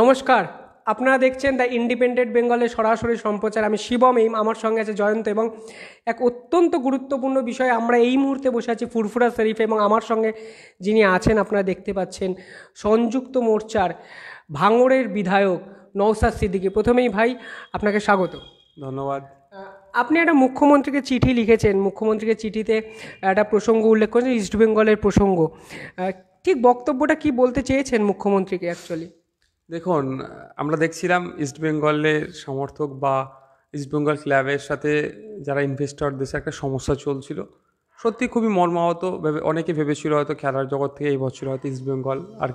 নমস্কার আপনারা দেখছেন দ্য ইন্ডিপেন্ডেন্ট বেঙ্গলের সরাসরি সম্প্রচার আমি শিবম এইম আমার সঙ্গে আছে জয়ন্ত এবং এক অত্যন্ত গুরুত্বপূর্ণ বিষয় আমরা এই মুহূর্তে বসে আছি ফুরফুরা শরীফ এবং আমার সঙ্গে যিনি আছেন আপনারা দেখতে পাচ্ছেন সংযুক্ত মোর্চার ভাঙড়ের বিধায়ক নৌসাদ সিদ্দিকী প্রথমেই ভাই আপনাকে স্বাগত ধন্যবাদ আপনি একটা মুখ্যমন্ত্রীকে চিঠি লিখেছেন মুখ্যমন্ত্রীকে চিঠিতে একটা প্রসঙ্গ উল্লেখ করেছেন ইস্টবেঙ্গলের প্রসঙ্গ ঠিক বক্তব্যটা কি বলতে চেয়েছেন মুখ্যমন্ত্রীকে অ্যাকচুয়ালি দেখুন আমরা দেখছিলাম ইস্টবেঙ্গলের সমর্থক বা ইস্টবেঙ্গল ক্লাবের সাথে যারা ইনভেস্টর দেশে একটা সমস্যা চলছিল সত্যি খুবই মর্মাহত ভেবে অনেকে ভেবেছিল হয়তো খেলার জগৎ থেকে এই বছর হয়তো ইস্টবেঙ্গল আর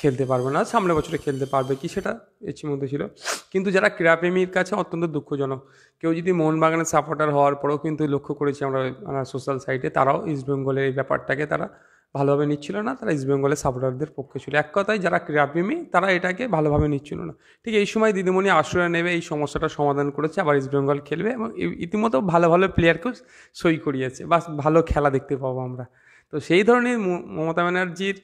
খেলতে পারবে না সামনে বছরে খেলতে পারবে কি সেটা এর মধ্যে ছিল কিন্তু যারা ক্রীড়াপ্রেমীর কাছে অত্যন্ত দুঃখজনক কেউ যদি মোহনবাগানের সাপোর্টার হওয়ার পরেও কিন্তু লক্ষ্য করেছি আমরা সোশ্যাল সাইটে তারাও ইস্টবেঙ্গলের এই ব্যাপারটাকে তারা ভালোভাবে নিচ্ছিল না তারা ইস্ট বেঙ্গলের সাপোর্টারদের পক্ষে ছিল এক কথায় যারা ক্রীড়াপ্রেমী তারা এটাকে ভালোভাবে নিচ্ছিল না ঠিক এই সময় দিদিমণি আশ্রয় নেবে এই সমস্যাটা সমাধান করেছে আবার ইস্ট বেঙ্গল খেলবে এবং ইতিমধ্যে ভালো ভালো প্লেয়ারকেও সই করিয়েছে বা ভালো খেলা দেখতে পাবো আমরা তো সেই ধরনের মমতা ব্যানার্জির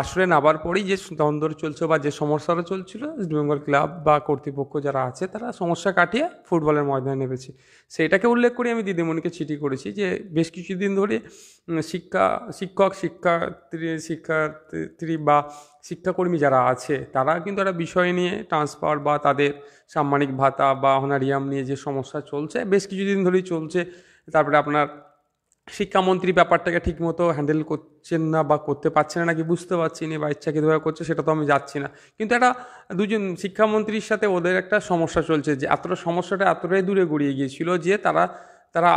আসরে নামার পরেই যে দ্বন্দ্ব চলছে বা যে সমস্যাটা চলছিল ইস্ট বেঙ্গল ক্লাব বা কর্তৃপক্ষ যারা আছে তারা সমস্যা কাটিয়ে ফুটবলের ময়দানে নেমেছে সেটাকে উল্লেখ করে আমি দিদিমণিকে চিঠি করেছি যে বেশ কিছুদিন ধরে শিক্ষা শিক্ষক শিক্ষার্থী শিক্ষার্থী বা শিক্ষাকর্মী যারা আছে তারা কিন্তু একটা বিষয় নিয়ে ট্রান্সফার বা তাদের সাম্মানিক ভাতা বা অনারিয়াম নিয়ে যে সমস্যা চলছে বেশ কিছুদিন ধরেই চলছে তারপরে আপনার শিক্ষামন্ত্রী ব্যাপারটাকে ঠিকমতো হ্যান্ডেল করছেন না বা করতে পারছে না নাকি বুঝতে পারছি না বা ইচ্ছা কীভাবে করছে সেটা তো আমি যাচ্ছি না কিন্তু একটা দুজন শিক্ষামন্ত্রীর সাথে ওদের একটা সমস্যা চলছে যে এতটা সমস্যাটা এতটাই দূরে গড়িয়ে গিয়েছিল যে তারা তারা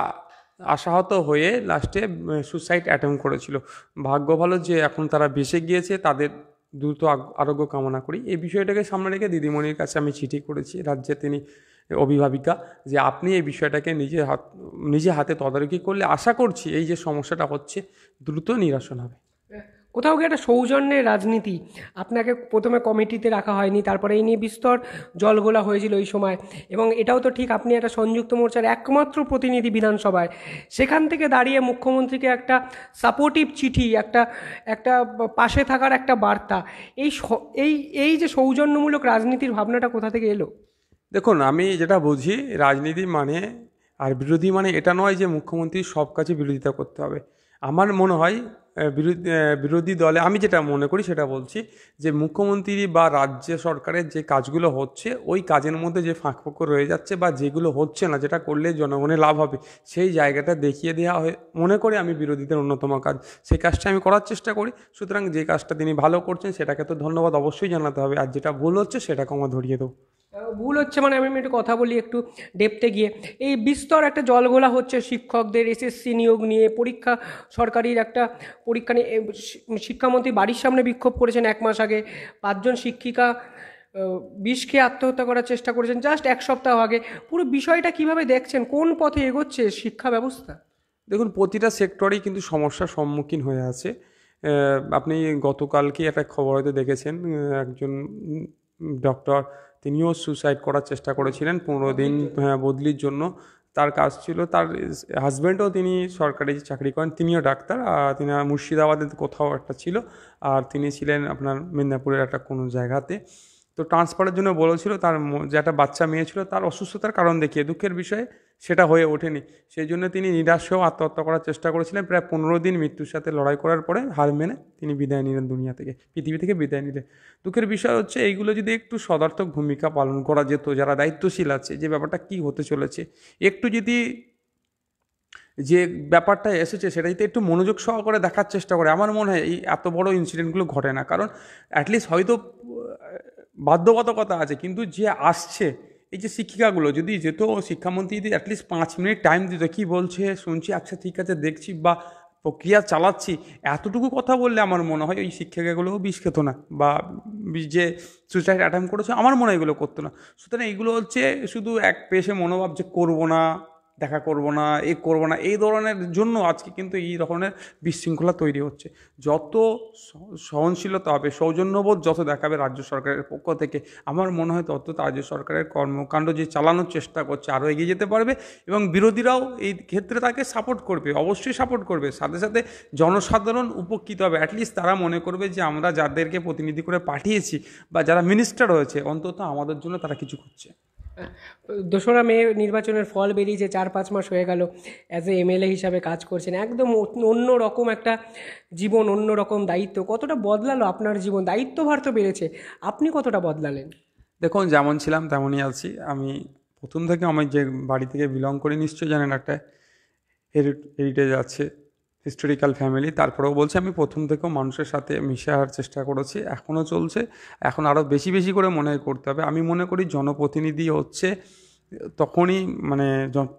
আশাহত হয়ে লাস্টে সুসাইড অ্যাটেম্প করেছিল ভাগ্য ভালো যে এখন তারা বেঁচে গিয়েছে তাদের দ্রুত আরোগ্য কামনা করি এই বিষয়টাকে সামনে রেখে দিদিমণির কাছে আমি চিঠি করেছি রাজ্যে তিনি অভিভাবিকা যে আপনি এই বিষয়টাকে নিজে হাত নিজে হাতে তদারকি করলে আশা করছি এই যে সমস্যাটা হচ্ছে দ্রুত নিরসন হবে কোথাও গিয়ে একটা সৌজন্যের রাজনীতি আপনাকে প্রথমে কমিটিতে রাখা হয়নি তারপরে এই নিয়ে বিস্তর জলগোলা হয়েছিল ওই সময় এবং এটাও তো ঠিক আপনি একটা সংযুক্ত মোর্চার একমাত্র প্রতিনিধি বিধানসভায় সেখান থেকে দাঁড়িয়ে মুখ্যমন্ত্রীকে একটা সাপোর্টিভ চিঠি একটা একটা পাশে থাকার একটা বার্তা এই এই এই যে সৌজন্যমূলক রাজনীতির ভাবনাটা কোথা থেকে এলো দেখুন আমি যেটা বুঝি রাজনীতি মানে আর বিরোধী মানে এটা নয় যে মুখ্যমন্ত্রী সব কাজে বিরোধিতা করতে হবে আমার মনে হয় বিরোধী বিরোধী দলে আমি যেটা মনে করি সেটা বলছি যে মুখ্যমন্ত্রী বা রাজ্য সরকারের যে কাজগুলো হচ্ছে ওই কাজের মধ্যে যে ফাঁক ফোঁকর রয়ে যাচ্ছে বা যেগুলো হচ্ছে না যেটা করলে জনগণের লাভ হবে সেই জায়গাটা দেখিয়ে দেওয়া হয় মনে করে আমি বিরোধীদের অন্যতম কাজ সেই কাজটা আমি করার চেষ্টা করি সুতরাং যে কাজটা তিনি ভালো করছেন সেটাকে তো ধন্যবাদ অবশ্যই জানাতে হবে আর যেটা ভুল হচ্ছে সেটাকে আমার ধরিয়ে দেবো ভুল হচ্ছে মানে আমি একটু কথা বলি একটু ডেপতে গিয়ে এই বিস্তর একটা জলগোলা হচ্ছে শিক্ষকদের এসএসসি নিয়োগ নিয়ে পরীক্ষা সরকারির একটা পরীক্ষা নিয়ে শিক্ষামন্ত্রী বাড়ির সামনে বিক্ষোভ করেছেন এক মাস আগে পাঁচজন শিক্ষিকা বিষকে আত্মহত্যা করার চেষ্টা করেছেন জাস্ট এক সপ্তাহ আগে পুরো বিষয়টা কিভাবে দেখছেন কোন পথে এগোচ্ছে শিক্ষা ব্যবস্থা দেখুন প্রতিটা সেক্টরেই কিন্তু সমস্যার সম্মুখীন হয়ে আছে আপনি গতকালকে একটা খবর হয়তো দেখেছেন একজন ডক্টর তিনিও সুইসাইড করার চেষ্টা করেছিলেন পনেরো দিন হ্যাঁ, বদলির জন্য তার কাজ ছিল তার হাজব্যান্ডও তিনি সরকারি চাকরি করেন তিনিও ডাক্তার আর তিনি মুর্শিদাবাদের কোথাও একটা ছিল আর তিনি ছিলেন আপনার মেদিনীপুরের একটা কোনো জায়গাতে তো ট্রান্সফারের জন্য বলেছিল তার যে একটা বাচ্চা মেয়ে ছিল তার অসুস্থতার কারণ দেখিয়ে দুঃখের বিষয়ে সেটা হয়ে ওঠেনি সেই জন্য তিনি নিরাশ হয়েও আত্মহত্যা করার চেষ্টা করেছিলেন প্রায় পনেরো দিন মৃত্যুর সাথে লড়াই করার পরে হার মেনে তিনি বিদায় নিলেন দুনিয়া থেকে পৃথিবী থেকে বিদায় নিলেন দুঃখের বিষয় হচ্ছে এইগুলো যদি একটু সদার্থক ভূমিকা পালন করা যেত যারা দায়িত্বশীল আছে যে ব্যাপারটা কি হতে চলেছে একটু যদি যে ব্যাপারটা এসেছে যদি একটু মনোযোগ সহকারে দেখার চেষ্টা করে আমার মনে হয় এই এত বড় ইনসিডেন্টগুলো ঘটে না কারণ অ্যাটলিস্ট হয়তো বাধ্যবাধকতা আছে কিন্তু যে আসছে এই যে শিক্ষিকাগুলো যদি যেত শিক্ষামন্ত্রী যদি অ্যাটলিস্ট পাঁচ মিনিট টাইম দিত কী বলছে শুনছি আচ্ছা ঠিক আছে দেখছি বা প্রক্রিয়া চালাচ্ছি এতটুকু কথা বললে আমার মনে হয় ওই শিক্ষিকাগুলোও বিষ খেত না বা যে সুইসাইড অ্যাটেম্প করেছে আমার মনে হয় এগুলো করতো না সুতরাং এইগুলো হচ্ছে শুধু এক পেশে মনোভাব যে করবো না দেখা করব না এ করব না এই ধরনের জন্য আজকে কিন্তু এই ধরনের বিশৃঙ্খলা তৈরি হচ্ছে যত সহনশীলতা হবে সৌজন্যবোধ যত দেখাবে রাজ্য সরকারের পক্ষ থেকে আমার মনে হয় তত রাজ্য সরকারের কর্মকাণ্ড যে চালানোর চেষ্টা করছে আরও এগিয়ে যেতে পারবে এবং বিরোধীরাও এই ক্ষেত্রে তাকে সাপোর্ট করবে অবশ্যই সাপোর্ট করবে সাথে সাথে জনসাধারণ উপকৃত হবে অ্যাটলিস্ট তারা মনে করবে যে আমরা যাদেরকে প্রতিনিধি করে পাঠিয়েছি বা যারা মিনিস্টার হয়েছে অন্তত আমাদের জন্য তারা কিছু করছে দোসরা মে নির্বাচনের ফল বেরিয়েছে চার পাঁচ মাস হয়ে গেল অ্যাজ এ এমএলএ হিসাবে কাজ করছেন একদম অন্য রকম একটা জীবন অন্য রকম দায়িত্ব কতটা বদলালো আপনার জীবন দায়িত্বভার তো বেড়েছে আপনি কতটা বদলালেন দেখুন যেমন ছিলাম তেমনই আছি আমি প্রথম থেকে আমার যে বাড়ি থেকে বিলং করি নিশ্চয়ই জানেন একটা হেরিটেজ আছে হিস্টোরিক্যাল ফ্যামিলি তারপরেও বলছি আমি প্রথম থেকেও মানুষের সাথে মিশার চেষ্টা করেছি এখনও চলছে এখন আরও বেশি বেশি করে মনে করতে হবে আমি মনে করি জনপ্রতিনিধি হচ্ছে তখনই মানে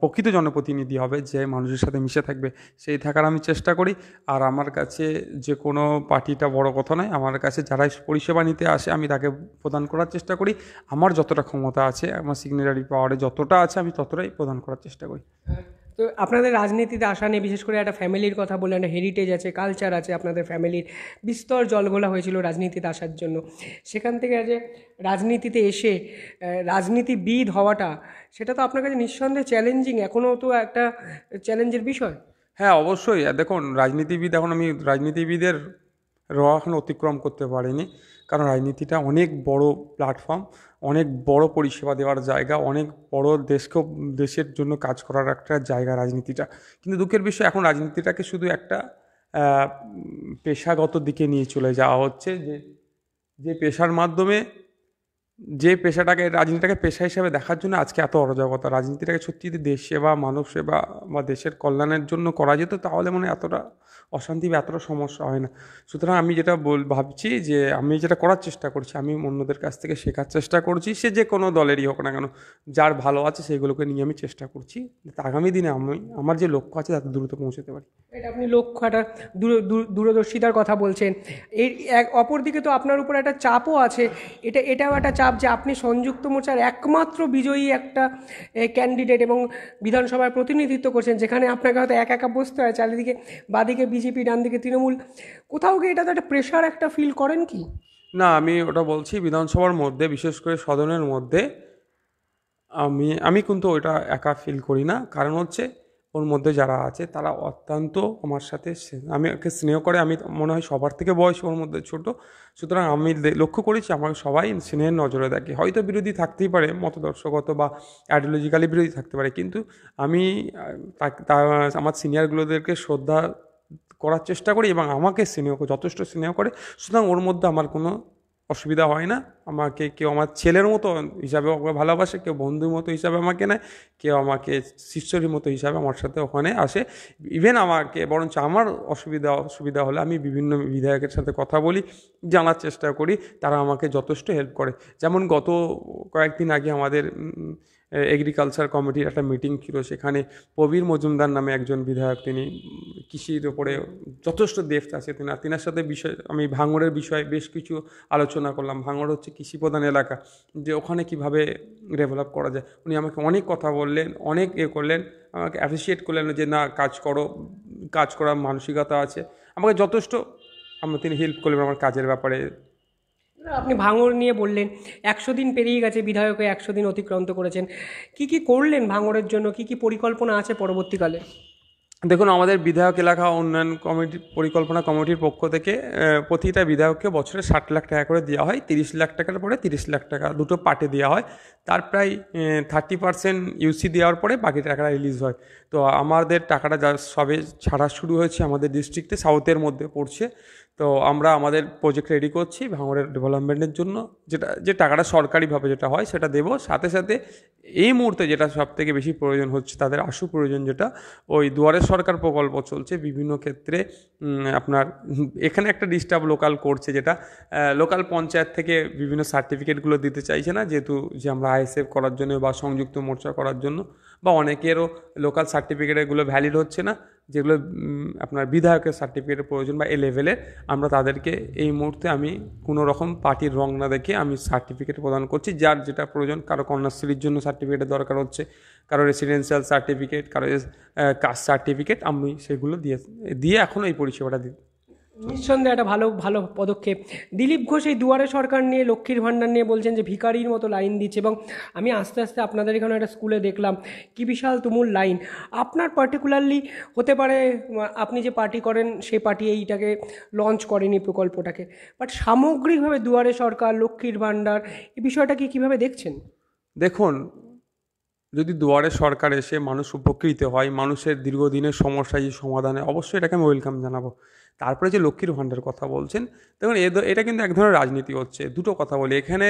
প্রকৃত জনপ্রতিনিধি হবে যে মানুষের সাথে মিশে থাকবে সেই থাকার আমি চেষ্টা করি আর আমার কাছে যে কোনো পার্টিটা বড় কথা নয় আমার কাছে যারাই পরিষেবা নিতে আসে আমি তাকে প্রদান করার চেষ্টা করি আমার যতটা ক্ষমতা আছে আমার সিগনেটারি পাওয়ারে যতটা আছে আমি ততটাই প্রদান করার চেষ্টা করি তো আপনাদের রাজনীতিতে আসা নেই বিশেষ করে একটা ফ্যামিলির কথা বললেন একটা হেরিটেজ আছে কালচার আছে আপনাদের ফ্যামিলির বিস্তর জলগোলা হয়েছিল রাজনীতিতে আসার জন্য সেখান থেকে যে রাজনীতিতে এসে রাজনীতিবিদ হওয়াটা সেটা তো আপনার কাছে নিঃসন্দেহে চ্যালেঞ্জিং এখনও তো একটা চ্যালেঞ্জের বিষয় হ্যাঁ অবশ্যই দেখুন রাজনীতিবিদ এখন আমি রাজনীতিবিদের এখন অতিক্রম করতে পারিনি কারণ রাজনীতিটা অনেক বড় প্ল্যাটফর্ম অনেক বড় পরিষেবা দেওয়ার জায়গা অনেক বড় দেশকে দেশের জন্য কাজ করার একটা জায়গা রাজনীতিটা কিন্তু দুঃখের বিষয় এখন রাজনীতিটাকে শুধু একটা পেশাগত দিকে নিয়ে চলে যাওয়া হচ্ছে যে যে পেশার মাধ্যমে যে পেশাটাকে রাজনীতিটাকে পেশা হিসেবে দেখার জন্য আজকে এত অরাজকতা রাজনীতিটাকে সত্যি যদি দেশ সেবা মানব সেবা বা দেশের কল্যাণের জন্য করা যেত তাহলে মানে এতটা অশান্তি বা এতটা সমস্যা হয় না সুতরাং আমি যেটা বল ভাবছি যে আমি যেটা করার চেষ্টা করছি আমি অন্যদের কাছ থেকে শেখার চেষ্টা করছি সে যে কোনো দলেরই হোক না কেন যার ভালো আছে সেগুলোকে নিয়ে আমি চেষ্টা করছি আগামী দিনে আমি আমার যে লক্ষ্য আছে তাতে দ্রুত পৌঁছতে পারি এটা আপনি লক্ষ্য একটা দূরদর্শিতার কথা বলছেন এর এক অপরদিকে তো আপনার উপর একটা চাপও আছে এটা এটাও একটা চাপ যে আপনি সংযুক্ত মোর্চার একমাত্র বিজয়ী একটা ক্যান্ডিডেট এবং বিধানসভায় প্রতিনিধিত্ব করছেন যেখানে আপনাকে হয়তো একা একা বসতে হয় চারিদিকে বাদিকে বিজেপি ডান দিকে তৃণমূল কোথাও গিয়ে এটা তো একটা প্রেশার একটা ফিল করেন কি না আমি ওটা বলছি বিধানসভার মধ্যে বিশেষ করে সদনের মধ্যে আমি আমি কিন্তু ওইটা একা ফিল করি না কারণ হচ্ছে ওর মধ্যে যারা আছে তারা অত্যন্ত আমার সাথে আমি ওকে স্নেহ করে আমি মনে হয় সবার থেকে বয়স ওর মধ্যে ছোট সুতরাং আমি লক্ষ্য করেছি আমাকে সবাই স্নেহের নজরে দেখে হয়তো বিরোধী থাকতেই পারে মতদর্শগত বা আইডিওলজিক্যালি বিরোধী থাকতে পারে কিন্তু আমি আমার সিনিয়রগুলোদেরকে শ্রদ্ধা করার চেষ্টা করি এবং আমাকে স্নেহ যথেষ্ট স্নেহ করে সুতরাং ওর মধ্যে আমার কোনো অসুবিধা হয় না আমাকে কেউ আমার ছেলের মতো হিসাবে ওকে ভালোবাসে কেউ বন্ধুর মতো হিসাবে আমাকে নেয় কেউ আমাকে শিষ্যের মতো হিসাবে আমার সাথে ওখানে আসে ইভেন আমাকে বরঞ্চ আমার অসুবিধা অসুবিধা হলে আমি বিভিন্ন বিধায়কের সাথে কথা বলি জানার চেষ্টা করি তারা আমাকে যথেষ্ট হেল্প করে যেমন গত কয়েকদিন আগে আমাদের এগ্রিকালচার কমিটির একটা মিটিং ছিল সেখানে প্রবীর মজুমদার নামে একজন বিধায়ক তিনি কৃষির ওপরে যথেষ্ট দেশ আছে তিনার তিনার সাথে বিষয় আমি ভাঙড়ের বিষয়ে বেশ কিছু আলোচনা করলাম ভাঙড় হচ্ছে কৃষি প্রধান এলাকা যে ওখানে কিভাবে ডেভেলপ করা যায় উনি আমাকে অনেক কথা বললেন অনেক এ করলেন আমাকে অ্যাপ্রিসিয়েট করলেন যে না কাজ করো কাজ করার মানসিকতা আছে আমাকে যথেষ্ট আমরা তিনি হেল্প করলেন আমার কাজের ব্যাপারে আপনি ভাঙড় নিয়ে বললেন একশো দিন পেরিয়ে গেছে বিধায়ক একশো দিন অতিক্রান্ত করেছেন কি কি করলেন ভাঙরের জন্য কি কি পরিকল্পনা আছে পরবর্তীকালে দেখুন আমাদের বিধায়ক এলাকা উন্নয়ন কমিটি পরিকল্পনা কমিটির পক্ষ থেকে প্রতিটা বিধায়ককে বছরে ষাট লাখ টাকা করে দেওয়া হয় তিরিশ লাখ টাকার পরে তিরিশ লাখ টাকা দুটো পার্টে দেওয়া হয় তার প্রায় থার্টি পার্সেন্ট ইউসি দেওয়ার পরে বাকি টাকাটা রিলিজ হয় তো আমাদের টাকাটা যা সবে ছাড়া শুরু হয়েছে আমাদের ডিস্ট্রিক্টে সাউথের মধ্যে পড়ছে তো আমরা আমাদের প্রজেক্ট রেডি করছি ভাঙড়ের ডেভেলপমেন্টের জন্য যেটা যে টাকাটা সরকারিভাবে যেটা হয় সেটা দেব সাথে সাথে এই মুহূর্তে যেটা সব থেকে বেশি প্রয়োজন হচ্ছে তাদের আশু প্রয়োজন যেটা ওই দুয়ারের সরকার প্রকল্প চলছে বিভিন্ন ক্ষেত্রে আপনার এখানে একটা ডিস্টার্ব লোকাল করছে যেটা লোকাল পঞ্চায়েত থেকে বিভিন্ন সার্টিফিকেটগুলো দিতে চাইছে না যেহেতু যে আমরা আইএসএফ করার জন্য বা সংযুক্ত মোর্চা করার জন্য বা অনেকেরও লোকাল সার্টিফিকেটগুলো ভ্যালিড হচ্ছে না যেগুলো আপনার বিধায়কের সার্টিফিকেটের প্রয়োজন বা এ লেভেলে আমরা তাদেরকে এই মুহূর্তে আমি কোনো রকম পার্টির রং না দেখে আমি সার্টিফিকেট প্রদান করছি যার যেটা প্রয়োজন কারো কন্যাশ্রীর জন্য সার্টিফিকেটের দরকার হচ্ছে কারো রেসিডেন্সিয়াল সার্টিফিকেট কারো কাস্ট সার্টিফিকেট আমি সেগুলো দিয়ে দিয়ে এখন এই পরিষেবাটা দিই নিঃসন্দেহে একটা ভালো ভালো পদক্ষেপ দিলীপ ঘোষ এই দুয়ারে সরকার নিয়ে লক্ষ্মীর ভাণ্ডার নিয়ে বলছেন যে ভিকারির মতো লাইন দিচ্ছে এবং আমি আস্তে আস্তে আপনাদের এখানে একটা স্কুলে দেখলাম কি বিশাল তুমুল লাইন আপনার পার্টিকুলারলি হতে পারে আপনি যে পার্টি করেন সেই পার্টি এইটাকে লঞ্চ করেনি প্রকল্পটাকে বাট সামগ্রিকভাবে দুয়ারে সরকার লক্ষ্মীর ভাণ্ডার এই বিষয়টাকে কীভাবে দেখছেন দেখুন যদি দুয়ারে সরকার এসে মানুষ উপকৃত হয় মানুষের দীর্ঘদিনের সমস্যা এই সমাধানে অবশ্যই এটাকে আমি ওয়েলকাম জানাবো তারপরে যে লক্ষ্মীর ভাণ্ডার কথা বলছেন দেখুন এটা কিন্তু এক ধরনের রাজনীতি হচ্ছে দুটো কথা বলি এখানে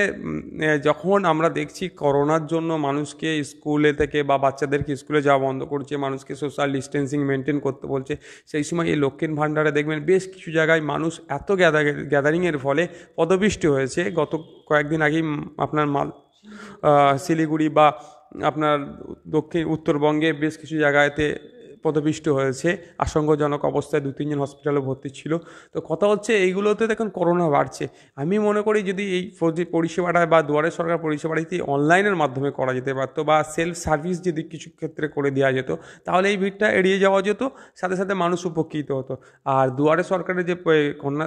যখন আমরা দেখছি করোনার জন্য মানুষকে স্কুলে থেকে বা বাচ্চাদেরকে স্কুলে যাওয়া বন্ধ করছে মানুষকে সোশ্যাল ডিস্টেন্সিং মেনটেন করতে বলছে সেই সময় এই লক্ষ্মীর ভাণ্ডারে দেখবেন বেশ কিছু জায়গায় মানুষ এত গ্যাদার গ্যাদারিংয়ের ফলে পদবৃষ্টি হয়েছে গত কয়েকদিন আগেই আপনার মাল শিলিগুড়ি বা আপনার দক্ষিণ উত্তরবঙ্গে বেশ কিছু জায়গাতে পদপিষ্ট হয়েছে আশঙ্কাজনক অবস্থায় দু তিনজন হসপিটালে ভর্তি ছিল তো কথা হচ্ছে এইগুলোতে দেখুন করোনা বাড়ছে আমি মনে করি যদি এই পরিষেবাটা বা দুয়ারে সরকার পরিষেবাটা যদি অনলাইনের মাধ্যমে করা যেতে পারতো বা সেলফ সার্ভিস যদি কিছু ক্ষেত্রে করে দেওয়া যেত তাহলে এই ভিড়টা এড়িয়ে যাওয়া যেত সাথে সাথে মানুষ উপকৃত হতো আর দুয়ারে সরকারের যে কন্যা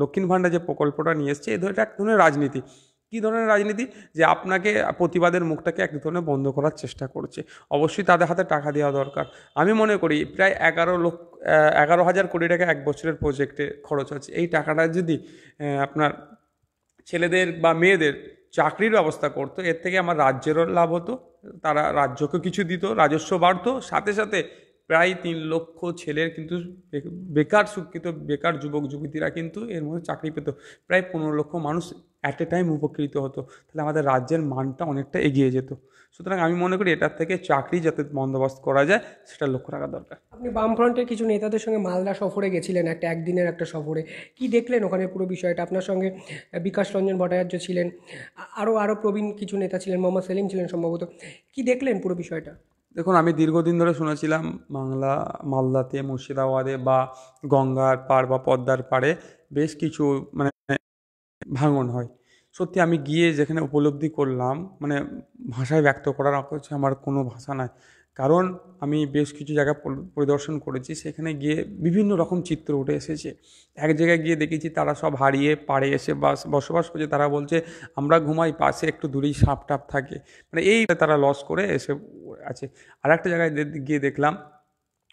লক্ষ্মীণ ভাণ্ডার যে প্রকল্পটা নিয়ে এসছে এ ধরে এক ধরনের রাজনীতি কী ধরনের রাজনীতি যে আপনাকে প্রতিবাদের মুখটাকে এক ধরনের বন্ধ করার চেষ্টা করছে অবশ্যই তাদের হাতে টাকা দেওয়া দরকার আমি মনে করি প্রায় এগারো লক্ষ এগারো হাজার কোটি টাকা এক বছরের প্রজেক্টে খরচ হচ্ছে এই টাকাটা যদি আপনার ছেলেদের বা মেয়েদের চাকরির ব্যবস্থা করতো এর থেকে আমার রাজ্যেরও লাভ হতো তারা রাজ্যকে কিছু দিত রাজস্ব বাড়তো সাথে সাথে প্রায় তিন লক্ষ ছেলের কিন্তু বেকার শিক্ষিত বেকার যুবক যুবতীরা কিন্তু এর মধ্যে চাকরি পেত প্রায় পনেরো লক্ষ মানুষ অ্যাট এ টাইম উপকৃত হতো তাহলে আমাদের রাজ্যের মানটা অনেকটা এগিয়ে যেত সুতরাং আমি মনে করি এটার থেকে চাকরি যাতে বন্দোবস্ত করা যায় সেটা লক্ষ্য রাখা দরকার আপনি বামফ্রন্টের কিছু নেতাদের সঙ্গে মালদা সফরে গেছিলেন একটা একদিনের একটা সফরে কি দেখলেন ওখানে পুরো বিষয়টা আপনার সঙ্গে বিকাশ রঞ্জন ভট্টাচার্য ছিলেন আরও আরও প্রবীণ কিছু নেতা ছিলেন মোহাম্মদ সেলিম ছিলেন সম্ভবত কি দেখলেন পুরো বিষয়টা দেখুন আমি দীর্ঘদিন ধরে শুনেছিলাম বাংলা মালদাতে মুর্শিদাবাদে বা গঙ্গার পাড় বা পদ্মার পাড়ে বেশ কিছু মানে ভাঙন হয় সত্যি আমি গিয়ে যেখানে উপলব্ধি করলাম মানে ভাষায় ব্যক্ত করার হচ্ছে আমার কোনো ভাষা নাই কারণ আমি বেশ কিছু জায়গা পরিদর্শন করেছি সেখানে গিয়ে বিভিন্ন রকম চিত্র উঠে এসেছে এক জায়গায় গিয়ে দেখেছি তারা সব হারিয়ে পাড়ে এসে বাস বসবাস করছে তারা বলছে আমরা ঘুমাই পাশে একটু দূরেই সাপ টাপ থাকে মানে এই তারা লস করে এসে আছে আর একটা জায়গায় গিয়ে দেখলাম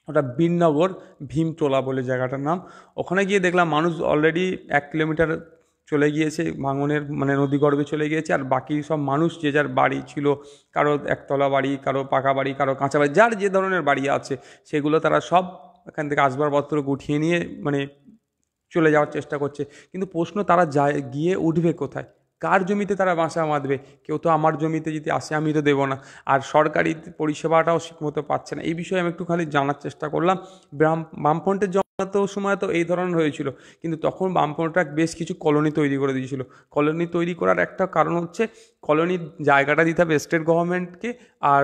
ওটা বীরনগর ভীমটোলা বলে জায়গাটার নাম ওখানে গিয়ে দেখলাম মানুষ অলরেডি এক কিলোমিটার চলে গিয়েছে ভাঙনের মানে নদীগর্ভে চলে গিয়েছে আর বাকি সব মানুষ যে যার বাড়ি ছিল কারো একতলা বাড়ি কারো পাকা বাড়ি কারো কাঁচা বাড়ি যার যে ধরনের বাড়ি আছে সেগুলো তারা সব এখান থেকে আসবাবপত্র গুঠিয়ে নিয়ে মানে চলে যাওয়ার চেষ্টা করছে কিন্তু প্রশ্ন তারা যায় গিয়ে উঠবে কোথায় কার জমিতে তারা বাসা বাঁধবে কেউ তো আমার জমিতে যদি আসে আমি তো দেবো না আর সরকারি পরিষেবাটাও ঠিকমতো পাচ্ছে না এই বিষয়ে আমি একটুখানি জানার চেষ্টা করলাম বামফ্রন্টের তো সময় তো এই ধরনের হয়েছিল কিন্তু তখন বামপন্থীরা বেশ কিছু কলোনি তৈরি করে দিয়েছিল কলোনি তৈরি করার একটা কারণ হচ্ছে কলোনির জায়গাটা দিতে হবে স্টেট গভর্নমেন্টকে আর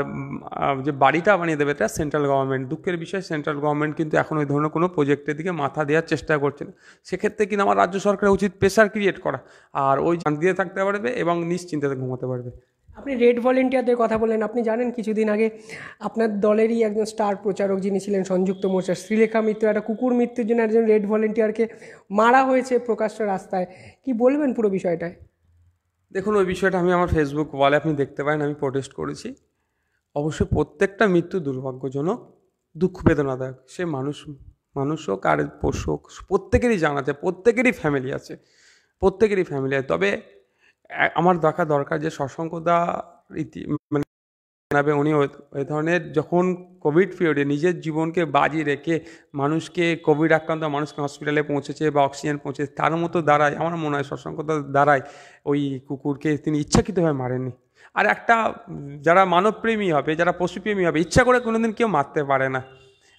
যে বাড়িটা বানিয়ে দেবে এটা সেন্ট্রাল গভর্নমেন্ট দুঃখের বিষয় সেন্ট্রাল গভর্নমেন্ট কিন্তু এখন ওই ধরনের কোনো প্রজেক্টের দিকে মাথা দেওয়ার চেষ্টা করছে না সেক্ষেত্রে কিন্তু আমার রাজ্য সরকারের উচিত প্রেশার ক্রিয়েট করা আর ওই দিয়ে থাকতে পারবে এবং নিশ্চিন্তে ঘুমাতে পারবে আপনি রেড ভলেন্টিয়ারদের কথা বলেন আপনি জানেন কিছুদিন আগে আপনার দলেরই একজন স্টার প্রচারক যিনি ছিলেন সংযুক্ত মোর্চার শ্রীলেখা মিত্র একটা কুকুর মৃত্যুর জন্য একজন রেড ভলেন্টিয়ারকে মারা হয়েছে প্রকাশ্য রাস্তায় কি বলবেন পুরো বিষয়টায় দেখুন ওই বিষয়টা আমি আমার ফেসবুক ওয়ালে আপনি দেখতে পারেন আমি প্রোটেস্ট করেছি অবশ্যই প্রত্যেকটা মৃত্যু দুর্ভাগ্যজনক দুঃখ বেদনাদায়ক সে মানুষ মানুষ হোক আর পোষ হোক প্রত্যেকেরই জানা আছে প্রত্যেকেরই ফ্যামিলি আছে প্রত্যেকেরই ফ্যামিলি আছে তবে আমার দেখা দরকার যে দা ইতি মানে উনি ওই ধরনের যখন কোভিড পিরিয়ডে নিজের জীবনকে বাজি রেখে মানুষকে কোভিড আক্রান্ত মানুষকে হসপিটালে পৌঁছেছে বা অক্সিজেন পৌঁছেছে তার মতো দাঁড়ায় আমার মনে হয় শশাঙ্কতা দাঁড়ায় ওই কুকুরকে তিনি ইচ্ছাকৃতভাবে মারেননি আর একটা যারা মানবপ্রেমী হবে যারা পশুপ্রেমী হবে ইচ্ছা করে কোনোদিন কেউ মারতে পারে না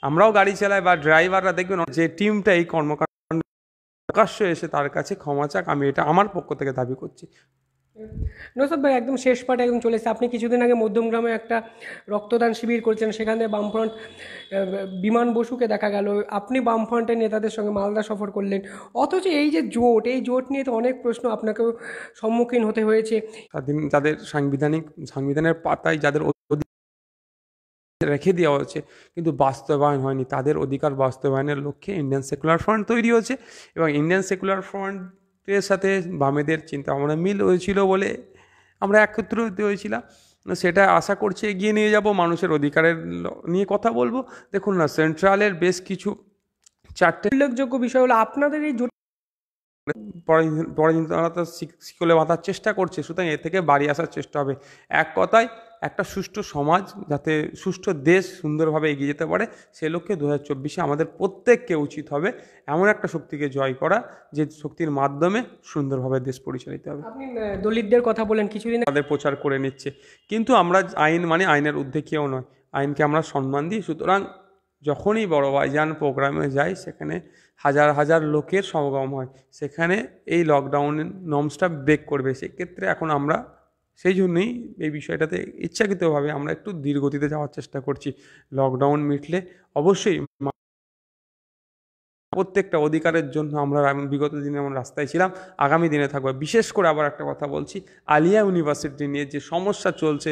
আমরাও গাড়ি চালাই বা ড্রাইভাররা দেখবেন যে টিমটা এই কর্মকাণ্ড প্রকাশ্য এসে তার কাছে ক্ষমা চাক আমি এটা আমার পক্ষ থেকে দাবি করছি নসব ভাই একদম শেষ পাটে একদম চলেছে আপনি কিছুদিন আগে মধ্যমগ্রামে একটা রক্তদান শিবির করছেন সেখানে বামফ্রন্ট বিমান বসুকে দেখা গেল আপনি বামফ্রন্টের নেতাদের সঙ্গে মালদা সফর করলেন অথচ এই যে জোট এই জোট নিয়ে তো অনেক প্রশ্ন আপনাকেও সম্মুখীন হতে হয়েছে তাদের সাংবিধানিক সংবিধানের পাতায় যাদের রেখে দেওয়া হয়েছে কিন্তু বাস্তবায়ন হয়নি তাদের অধিকার বাস্তবায়নের লক্ষ্যে ইন্ডিয়ান সেকুলার ফ্রন্ট তৈরি হয়েছে এবং ইন্ডিয়ান সেকুলার ফ্রন্টের সাথে বামেদের চিন্তাভাবনা মিল হয়েছিল বলে আমরা একত্রিত হয়েছিলাম সেটা আশা করছি এগিয়ে নিয়ে যাব মানুষের অধিকারের নিয়ে কথা বলবো দেখুন না সেন্ট্রালের বেশ কিছু চারটে উল্লেখযোগ্য বিষয় হলো আপনাদের এই পরের দিন তারা তো শিকলে বাঁধার চেষ্টা করছে সুতরাং এ থেকে বাড়ি আসার চেষ্টা হবে এক কথায় একটা সুষ্ঠু সমাজ যাতে সুষ্ঠু দেশ সুন্দরভাবে এগিয়ে যেতে পারে সে লক্ষ্যে দু হাজার চব্বিশে আমাদের প্রত্যেককে উচিত হবে এমন একটা শক্তিকে জয় করা যে শক্তির মাধ্যমে সুন্দরভাবে দেশ পরিচালিত হবে দলিতদের কথা বলেন কিছুদিন তাদের প্রচার করে নিচ্ছে কিন্তু আমরা আইন মানে আইনের ঊর্ধ্বে কেউ নয় আইনকে আমরা সম্মান দিই সুতরাং যখনই বড় ভাইজান প্রোগ্রামে যাই সেখানে হাজার হাজার লোকের সমাগম হয় সেখানে এই লকডাউনের নর্মসটা ব্রেক করবে সেক্ষেত্রে এখন আমরা সেই জন্যই এই বিষয়টাতে ইচ্ছাকৃতভাবে আমরা একটু ধীরগতিতে গতিতে যাওয়ার চেষ্টা করছি লকডাউন মিটলে অবশ্যই প্রত্যেকটা অধিকারের জন্য আমরা বিগত দিনে আমরা রাস্তায় ছিলাম আগামী দিনে থাকবো বিশেষ করে আবার একটা কথা বলছি আলিয়া ইউনিভার্সিটি নিয়ে যে সমস্যা চলছে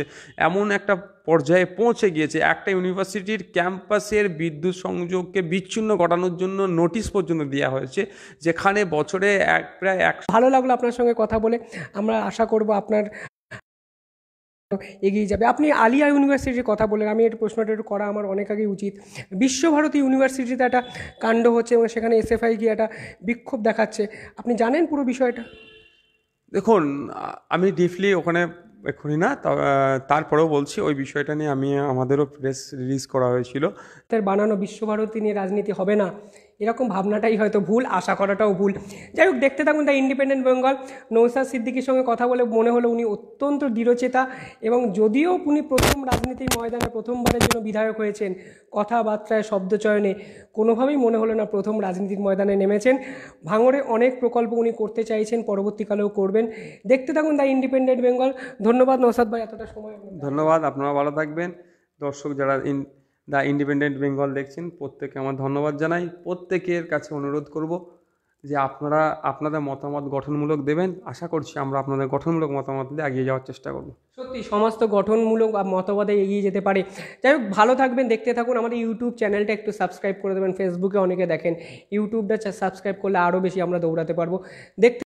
এমন একটা পর্যায়ে পৌঁছে গিয়েছে একটা ইউনিভার্সিটির ক্যাম্পাসের বিদ্যুৎ সংযোগকে বিচ্ছিন্ন ঘটানোর জন্য নোটিশ পর্যন্ত দেওয়া হয়েছে যেখানে বছরে এক প্রায় এক ভালো লাগলো আপনার সঙ্গে কথা বলে আমরা আশা করব আপনার এগিয়ে যাবে আপনি আলিয়া ইউনিভার্সিটির কথা বললেন আমি এটা প্রশ্নটা একটু করা আমার অনেক আগে উচিত বিশ্বভারতী ইউনিভার্সিটিতে একটা কাণ্ড হচ্ছে এবং সেখানে এসএফআই গিয়ে একটা বিক্ষোভ দেখাচ্ছে আপনি জানেন পুরো বিষয়টা দেখুন আমি ডিফলি ওখানে এক্ষুনি না তারপরেও বলছি ওই বিষয়টা নিয়ে আমি আমাদেরও প্রেস রিলিজ করা হয়েছিল তার বানানো বিশ্বভারতী নিয়ে রাজনীতি হবে না এরকম ভাবনাটাই হয়তো ভুল আশা করাটাও ভুল যাই হোক দেখতে থাকুন দ্য ইন্ডিপেন্ডেন্ট বেঙ্গল নৌসাদ সিদ্দিকির সঙ্গে কথা বলে মনে হলো উনি অত্যন্ত দৃঢ়চেতা এবং যদিও উনি প্রথম রাজনীতির ময়দানে প্রথমবারের জন্য বিধায়ক হয়েছেন কথাবার্তায় শব্দচয়নে কোনোভাবেই মনে হলো না প্রথম রাজনীতির ময়দানে নেমেছেন ভাঙড়ে অনেক প্রকল্প উনি করতে চাইছেন পরবর্তীকালেও করবেন দেখতে থাকুন দ্য ইন্ডিপেন্ডেন্ট বেঙ্গল ধন্যবাদ নৌসাদ ভাই এতটা সময় ধন্যবাদ আপনারা ভালো থাকবেন দর্শক যারা দ্য ইন্ডিপেন্ডেন্ট বেঙ্গল দেখছেন প্রত্যেকে আমার ধন্যবাদ জানাই প্রত্যেকের কাছে অনুরোধ করব যে আপনারা আপনাদের মতামত গঠনমূলক দেবেন আশা করছি আমরা আপনাদের গঠনমূলক মতামত দিয়ে এগিয়ে যাওয়ার চেষ্টা করব সত্যি সমস্ত গঠনমূলক মতামতে এগিয়ে যেতে পারে যাই হোক ভালো থাকবেন দেখতে থাকুন আমাদের ইউটিউব চ্যানেলটা একটু সাবস্ক্রাইব করে দেবেন ফেসবুকে অনেকে দেখেন ইউটিউবটা সাবস্ক্রাইব করলে আরও বেশি আমরা দৌড়াতে পারবো দেখতে